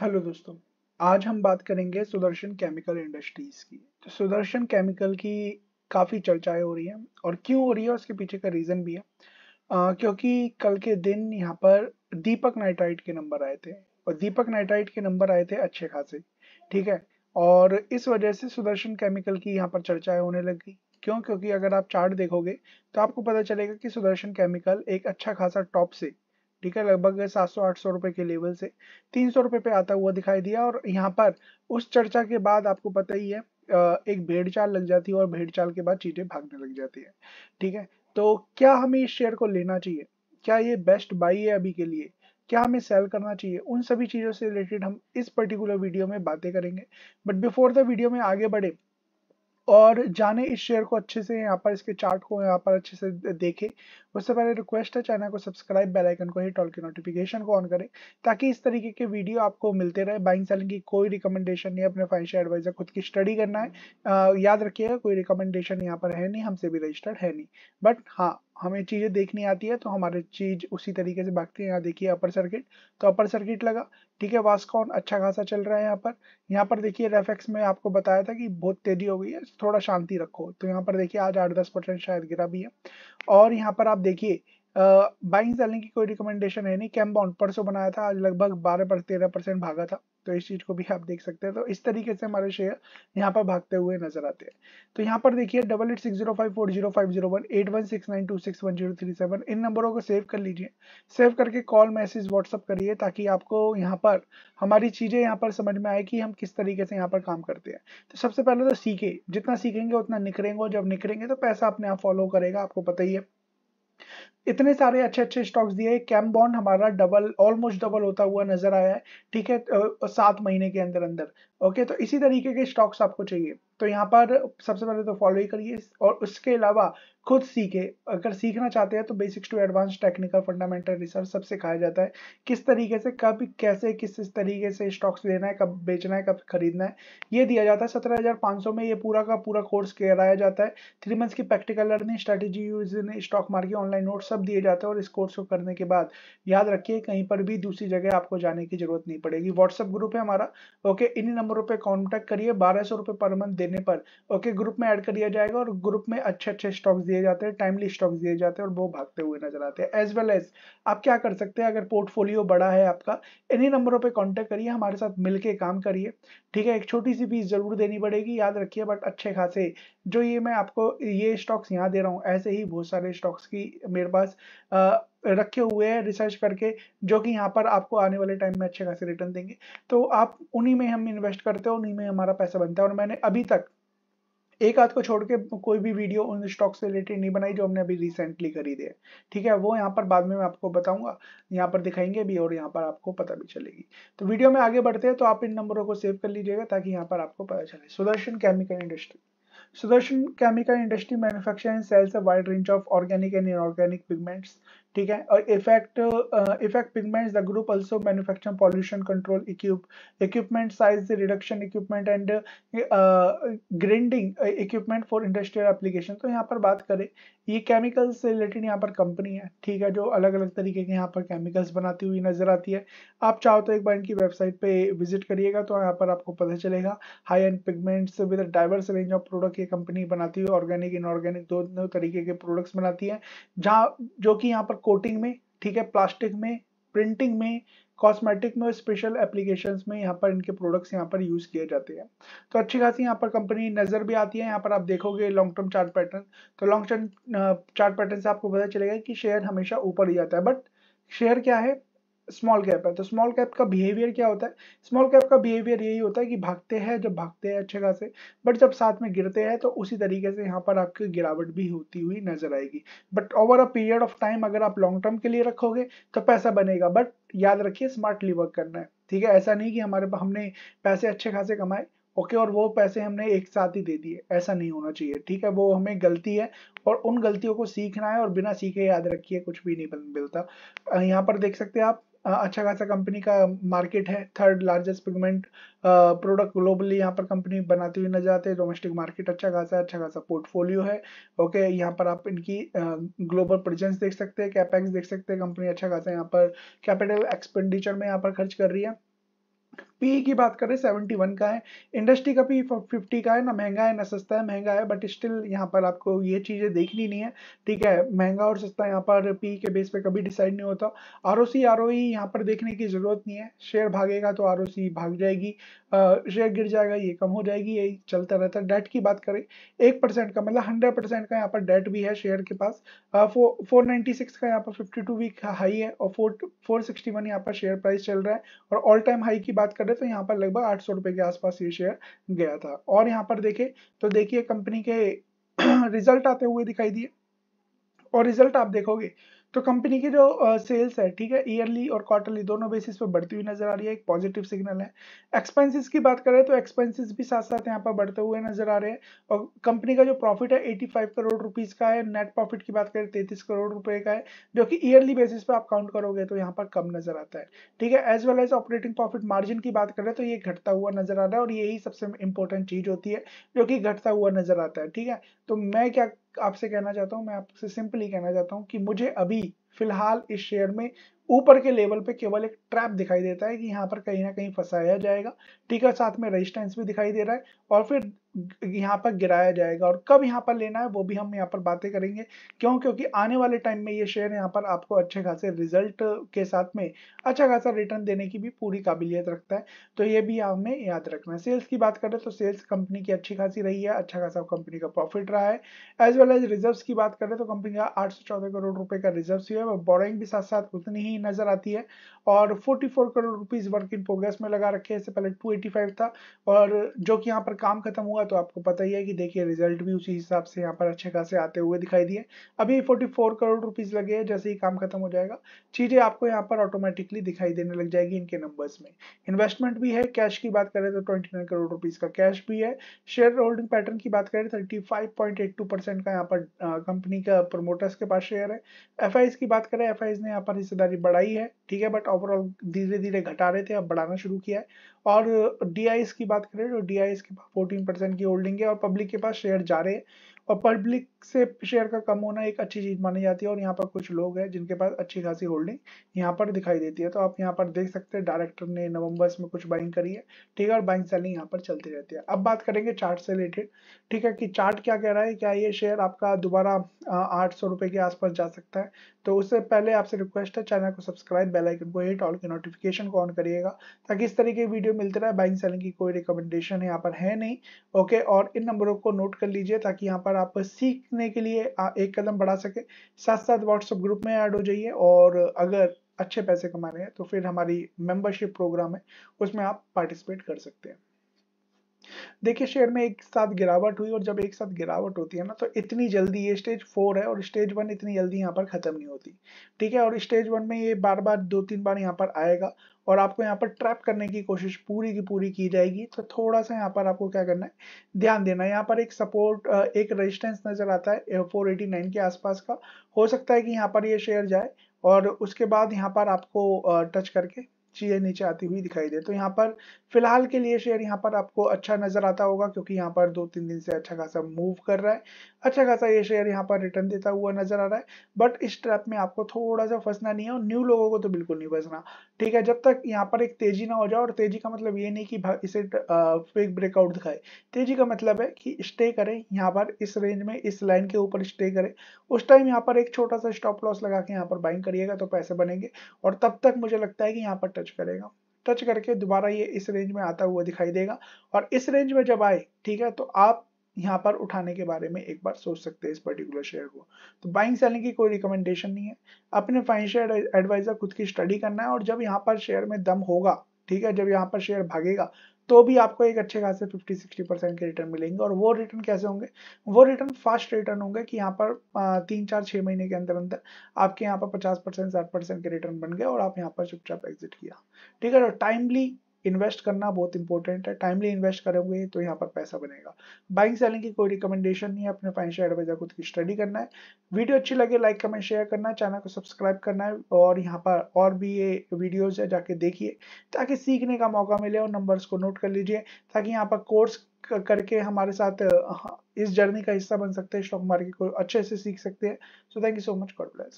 hello दोस्तों आज हम बात करेंगे सुदर्शन केमिकल इंडस्ट्रीज की तो सुदर्शन केमिकल की काफ़ी चर्चाएं हो रही हैं और क्यों हो रही है उसके पीछे का रीज़न भी है आ, क्योंकि कल के दिन यहाँ पर दीपक नाइट्राइट के नंबर आए थे और दीपक नाइट्राइट के नंबर आए थे अच्छे खासे ठीक है और इस वजह से सुदर्शन केमिकल की यहाँ पर चर्चाएं होने लग गई क्यों क्योंकि अगर आप चार्ट देखोगे तो आपको पता चलेगा कि सुदर्शन केमिकल एक अच्छा खासा टॉप से ठीक है लगभग सात सौ आठ सौ रुपए के लेवल से तीन सौ रुपए पे आता हुआ दिखाई दिया और यहाँ पर उस चर्चा के बाद आपको पता ही है एक भेड़ चाल लग जाती है और भेड़ चाल के बाद चीजें भागने लग जाती है ठीक है तो क्या हमें इस शेयर को लेना चाहिए क्या ये बेस्ट बाई है अभी के लिए क्या हमें सेल करना चाहिए उन सभी चीज़ों से रिलेटेड हम इस पर्टिकुलर वीडियो में बातें करेंगे बट बिफोर द वीडियो में आगे बढ़े और जाने इस शेयर को अच्छे से यहाँ पर इसके चार्ट को यहाँ पर अच्छे से देखें उससे पहले रिक्वेस्ट है चैनल को सब्सक्राइब बेल आइकन को हिट ऑल की नोटिफिकेशन को ऑन करें ताकि इस तरीके के वीडियो आपको मिलते रहे बाइंग सेलिंग की कोई रिकमेंडेशन नहीं अपने फाइनेंशियल एडवाइजर खुद की स्टडी करना है आ, याद रखिएगा कोई रिकमेंडेशन यहाँ पर है नहीं हमसे भी रजिस्टर्ड है नहीं बट हाँ हमें चीज़ें देखनी आती है तो हमारे चीज़ उसी तरीके से भागती है यहाँ देखिए अपर सर्किट तो अपर सर्किट लगा ठीक है वास्कॉन अच्छा खासा चल रहा है यहाँ पर यहाँ पर देखिए रेफेक्स में आपको बताया था कि बहुत तेज़ी हो गई है थोड़ा शांति रखो तो यहाँ पर देखिए आज आठ दस परसेंट शायद गिरा भी है और यहाँ पर आप देखिए बाइंग सेलिंग की कोई रिकमेंडेशन है नहीं कैम बॉन्ड परसों बनाया था आज लगभग बारह पर तेरह परसेंट भागा था तो इस चीज़ को भी आप देख सकते हैं तो इस तरीके से हमारे शेयर यहाँ पर भागते हुए नजर आते हैं तो यहाँ पर देखिए double eight six zero five four zero five zero one eight one six nine two six one zero three seven इन नंबरों को सेव कर लीजिए सेव करके कॉल मैसेज व्हाट्सअप करिए ताकि आपको यहाँ पर हमारी चीज़ें यहाँ पर समझ में आए कि हम किस तरीके से यहाँ पर काम करते हैं तो सबसे पहले तो सीखे जितना सीखेंगे उतना निखरेंगे जब निखरेंगे तो पैसा अपने आप फॉलो करेगा आपको पता ही है इतने सारे अच्छे अच्छे स्टॉक्स दिए कैम बॉन्ड हमारा डबल ऑलमोस्ट डबल होता हुआ नजर आया है ठीक है सात महीने के अंदर अंदर ओके तो इसी तरीके के स्टॉक्स आपको चाहिए तो यहाँ पर सबसे पहले तो फॉलो ही करिए और उसके अलावा खुद सीखे अगर सीखना चाहते हैं तो basics to advance technical fundamental research सब सिखाया जाता है किस तरीके से कब कैसे किस तरीके से स्टॉक्स लेना है कब बेचना है कब खरीदना है ये दिया जाता है सत्रह हज़ार पाँच सौ में ये पूरा का पूरा कोर्स कराया जाता है थ्री मंथ्स की practical learning strategy use stock market online note सब दिए जाते हैं और इस कोर्स को करने के बाद याद रखिए कहीं पर भी दूसरी जगह आपको जाने की जरूरत नहीं पड़ेगी व्हाट्सअप ग्रुप है हमारा ओके इन्हीं नंबरों पर कॉन्टैक्ट करिए बारह सौ रुपये पर मंथ देने पर ओके ग्रुप में ऐड कर दिया जाएगा और ग्रुप में अच्छे अच्छे स्टॉक्स दिए जाते हैं टाइमली स्टॉक्स दिए जाते हैं और वो भागते हुए नजर आते हैं एज वेल एज आप क्या कर सकते हैं अगर पोर्टफोलियो बड़ा है आपका इन्हीं नंबरों पर कॉन्टेक्ट करिए हमारे साथ मिल काम करिए ठीक है एक छोटी सी फीस जरूर देनी पड़ेगी याद रखिए बट अच्छे खासे जो ये मैं आपको ये स्टॉक्स यहाँ दे रहा हूँ ऐसे ही बहुत सारे स्टॉक्स की मेरे पास रखे हुए हैं रिसर्च करके जो कि यहाँ पर आपको आने वाले टाइम में अच्छे खासे रिटर्न देंगे तो आप उन्हीं में हम इन्वेस्ट करते हैं उन्हीं में हमारा पैसा बनता है और मैंने अभी तक एक हाथ को छोड़ के कोई भी वीडियो उन स्टॉक से रिलेटेड नहीं बनाई जो हमने अभी रिसेंटली खरीदे है ठीक है वो यहाँ पर बाद में मैं आपको बताऊंगा यहाँ पर दिखाएंगे भी और यहाँ पर आपको पता भी चलेगी तो वीडियो में आगे बढ़ते हैं तो आप इन नंबरों को सेव कर लीजिएगा ताकि यहाँ पर आपको पता चले Sudarshan chemical industry Sudarshan chemical industry manufacture and sales a wide range of organic and inorganic pigments ठीक है और effect effect pigments the group also manufacture pollution control equip equipment size reduction equipment and grinding equipment for industrial application तो यहाँ पर बात करें ये chemicals से रिलेटेड यहाँ पर कंपनी है ठीक है जो अलग अलग तरीके के यहाँ पर केमिकल्स बनाती हुई नजर आती है आप चाहो तो एक बार इनकी वेबसाइट पे विजिट करिएगा तो यहाँ पर आपको पता चलेगा high end pigments with diverse range of product ये कंपनी बनाती हुई ऑर्गेनिक इनऑर्गेनिक दोनों तरीके के प्रोडक्ट्स बनाती है जहाँ जो कि यहाँ पर कोटिंग में ठीक है प्लास्टिक में प्रिंटिंग में कॉस्मेटिक में और स्पेशल एप्लीकेशन में यहाँ पर इनके प्रोडक्ट्स यहाँ पर यूज़ किए जाते हैं तो अच्छी खासी यहाँ पर कंपनी नज़र भी आती है यहाँ पर आप देखोगे लॉन्ग टर्म चार्ट पैटर्न तो लॉन्ग टर्म चार्ट पैटर्न से आपको पता चलेगा कि शेयर हमेशा ऊपर ही जाता है बट शेयर क्या है स्मॉल कैप है तो स्मॉल कैप का बिहेवियर क्या होता है स्मॉल कैप का बिहेवियर यही होता है कि भागते हैं जब भागते हैं अच्छे खासे बट जब साथ में गिरते हैं तो उसी तरीके से यहाँ पर आपकी गिरावट भी होती हुई नजर आएगी but over a period of time अगर आप लॉन्ग टर्म के लिए रखोगे तो पैसा बनेगा बट याद रखिए स्मार्टली वर्क करना है ठीक है ऐसा नहीं कि हमारे हमने पैसे अच्छे खासे कमाए ओके okay, और वो पैसे हमने एक साथ ही दे दिए ऐसा नहीं होना चाहिए ठीक है वो हमें गलती है और उन गलतियों को सीखना है और बिना सीखे याद रखिए कुछ भी नहीं मिलता यहाँ पर देख सकते हैं आप अच्छा खासा कंपनी का मार्केट है third largest pigment product globally यहाँ पर कंपनी बनाती हुई नजर आते हैं डोमेस्टिक मार्केट अच्छा खासा है अच्छा खासा पोर्टफोलियो है ओके यहाँ पर आप इनकी ग्लोबल प्रेजेंस देख सकते हैं कैपेक्स देख सकते हैं कंपनी अच्छा खासा यहाँ पर कैपिटल एक्सपेंडिचर में यहाँ पर खर्च कर रही है पी की बात कर रहे सेवेंटी वन का है इंडस्ट्री का पी फिफ्टी का है ना महंगा है ना सस्ता है महंगा है बट स्टिल यहाँ पर आपको ये चीज़ें देखनी नहीं है ठीक है महंगा और सस्ता यहाँ पर पी के बेस पे कभी डिसाइड नहीं होता R O C R O ई यहाँ पर देखने की ज़रूरत नहीं है शेयर भागेगा तो आर ओ सी भाग जाएगी शेयर गिर जाएगा ये कम हो जाएगी ये चलता रहता है डेट की बात करें एक परसेंट का मतलब हंड्रेड परसेंट का यहाँ पर डेट भी है शेयर के पास फोर फोर नाइन्टी सिक्स का यहाँ पर फिफ्टी टू वीक हाई है और फोर फोर सिक्सटी वन यहाँ पर शेयर प्राइस चल रहा है और ऑल टाइम हाई की बात बात करें तो यहाँ पर लगभग आठ सौ रुपए के आसपास ये शेयर गया था और यहाँ पर देखे तो देखिए कंपनी के रिजल्ट आते हुए दिखाई दिए और रिजल्ट आप देखोगे तो कंपनी की जो सेल्स uh, है ठीक है ईयरली और क्वार्टरली दोनों बेसिस पे बढ़ती हुई नजर आ रही है एक पॉजिटिव सिग्नल है एक्सपेंसेस की बात करें तो एक्सपेंसेस भी साथ साथ यहाँ पर बढ़ते हुए नजर आ रहे हैं और कंपनी का जो प्रॉफिट है 85 करोड़ रुपीज का है नेट प्रॉफिट की बात करें तो तैतीस करोड़ रुपए का है जो कि ईयरली बेसिस पे आप काउंट करोगे तो यहाँ पर कम नजर आता है ठीक है as well as operating profit margin की बात करें तो ये घटता हुआ नजर आ रहा है और यही सबसे इंपॉर्टेंट चीज होती है जो कि घटता हुआ नजर आता है ठीक है तो मैं क्या आपसे कहना चाहता हूँ मैं आपसे सिंपली कहना चाहता हूँ कि मुझे अभी फिलहाल इस शेयर में ऊपर के लेवल पे केवल एक ट्रैप दिखाई देता है कि यहाँ पर कहीं ना कहीं फंसाया जाएगा ठीक है साथ में रेजिस्टेंस भी दिखाई दे रहा है और फिर यहाँ पर गिराया जाएगा और कब यहाँ पर लेना है वो भी हम यहाँ पर बातें करेंगे क्यों क्योंकि आने वाले टाइम में ये शेयर यहाँ पर आपको अच्छे खासे रिजल्ट के साथ में अच्छा खासा रिटर्न देने की भी पूरी काबिलियत रखता है तो ये भी हमें याद रखना है सेल्स की बात करें तो सेल्स कंपनी की अच्छी खासी रही है अच्छा खासा कंपनी का प्रॉफिट रहा है एज वेल एज रिजर्व की बात करें तो कंपनी का आठ करोड़ रुपए का रिजर्व है वो बोरिंग भी साथ साथ उतनी ही नजर आती है और 44 crore rupees work in progress में लगा रखे हैं इससे पहले 285 था और जो कि यहाँ पर काम खत्म हुआ तो आपको पता ही है कि देखिए रिजल्ट भी उसी हिसाब से यहाँ पर अच्छे खासे आते हुए दिखाई दिए अभी 44 करोड़ रुपीज़ लगे हैं जैसे ही काम खत्म हो जाएगा चीज़ें आपको यहाँ पर ऑटोमेटिकली दिखाई देने लग जाएगी इनके नंबर्स में इन्वेस्टमेंट भी है कैश की बात करें तो ट्वेंटी करोड़ रुपीज़ का कैश भी है शेयर होल्डिंग पैटर्न की बात करें थर्टी तो का यहाँ पर कंपनी का प्रमोटर्स के पास शेयर है एफ की बात करें एफ ने यहाँ पर हिस्सेदारी बढ़ाई है ठीक है बट ओवरऑल धीरे धीरे घटा रहे थे अब बढ़ाना शुरू किया है और डी की बात करें तो डी के पास फोर्टीन परसेंट की होल्डिंग है और पब्लिक के पास शेयर जा रहे हैं और पब्लिक से शेयर का कम होना एक अच्छी चीज मानी जाती है और यहाँ पर कुछ लोग हैं जिनके पास अच्छी खासी होल्डिंग यहाँ पर दिखाई देती है तो आप यहाँ पर देख सकते हैं डायरेक्टर ने नवंबर में कुछ बाइंग करी है ठीक है और बाइंग सेलिंग यहाँ पर चलती रहती है अब बात करेंगे चार्ट से रिलेटेड ठीक है कि चार्ट क्या कह रहा है क्या ये शेयर आपका दोबारा आठ सौ के आसपास जा सकता है तो उससे पहले आपसे रिक्वेस्ट है चैनल को सब्सक्राइब बेलाइकन को हिट ऑल के नोटिफिकेशन को ऑन करिएगा ताकि इस तरीके की वीडियो मिलते रहे बाइंग सेलिंग की कोई रिकमेंडेशन यहाँ पर है नहीं ओके और इन नंबरों को नोट कर लीजिए ताकि यहाँ पर आप सीखने के लिए एक कदम बढ़ा सके साथ साथ व्हाट्सएप ग्रुप में ऐड हो जाइए और अगर अच्छे पैसे कमाने हैं तो फिर हमारी मेंबरशिप प्रोग्राम है उसमें आप पार्टिसिपेट कर सकते हैं देखिए शेयर में एक साथ गिरावट हुई और जब एक साथ गिरावट होती है ना तो इतनी जल्दी ये स्टेज फोर है और स्टेज वन इतनी जल्दी यहाँ पर खत्म नहीं होती ठीक है और स्टेज वन में ये बार बार दो तीन बार यहाँ पर आएगा और आपको यहाँ पर ट्रैप करने की कोशिश पूरी की पूरी की जाएगी तो थोड़ा सा यहाँ पर आपको क्या करना है ध्यान देना है यहाँ पर एक सपोर्ट एक रेजिस्टेंस नजर आता है फोर के आसपास का हो सकता है कि यहाँ पर ये शेयर जाए और उसके बाद यहाँ पर आपको टच करके चीज़ें नीचे आती हुई दिखाई दे तो यहाँ पर फिलहाल के लिए शेयर यहाँ पर आपको अच्छा नजर आता होगा क्योंकि यहाँ पर दो तीन दिन से अच्छा खासा मूव कर रहा है अच्छा खासा ये शेयर यहाँ पर रिटर्न देता हुआ नजर आ रहा है बट इस ट्रैप में आपको थोड़ा सा फंसना नहीं है और न्यू लोगों को तो बिल्कुल नहीं फंसना ठीक है जब तक यहाँ पर एक तेजी ना हो जाए और तेजी का मतलब ये नहीं कि इसे फेक ब्रेकआउट दिखाए तेजी का मतलब है कि स्टे करें यहाँ पर इस रेंज में इस लाइन के ऊपर स्टे करें उस टाइम यहाँ पर एक छोटा सा स्टॉप लॉस लगा के यहाँ पर बाइंग करिएगा तो पैसे बनेंगे और तब तक मुझे लगता है कि यहाँ पर टच करेगा टच करके दोबारा ये इस रेंज में आता हुआ दिखाई देगा और इस रेंज में जब आए ठीक है तो आप यहाँ पर उठाने के बारे में एक बार सोच सकते हैं इस पर्टिकुलर शेयर को तो बाइंग सेलिंग की कोई रिकमेंडेशन नहीं है अपने फाइनेंशियल एडवाइजर खुद की स्टडी करना है और जब यहाँ पर शेयर में दम होगा ठीक है जब यहाँ पर शेयर भागेगा तो भी आपको एक अच्छे खासे 50 60 परसेंट के रिटर्न मिलेंगे और वो रिटर्न कैसे होंगे वो रिटर्न फास्ट रिटर्न होंगे कि यहाँ पर तीन चार छः महीने के अंदर अंदर आपके यहाँ पर पचास परसेंट साठ परसेंट के रिटर्न बन गए और आप यहाँ पर चुपचाप एग्जिट किया ठीक है और टाइमली इन्वेस्ट करना बहुत इंपॉर्टेंट है टाइमली इन्वेस्ट करोगे तो यहाँ पर पैसा बनेगा बाइंग सेलिंग की कोई रिकमेंडेशन नहीं है अपने फाइनेंशियल एडवाइजर को स्टडी तो करना है वीडियो अच्छी लगे लाइक कमेंट शेयर करना है चैनल को सब्सक्राइब करना है और यहाँ पर और भी ये वीडियोज है जाके देखिए ताकि सीखने का मौका मिले और नंबर्स को नोट कर लीजिए ताकि यहाँ पर कोर्स करके हमारे साथ हाँ, इस जर्नी का हिस्सा बन सकते हैं स्टॉक मार्केट को अच्छे से सीख सकते हैं so thank you so much God bless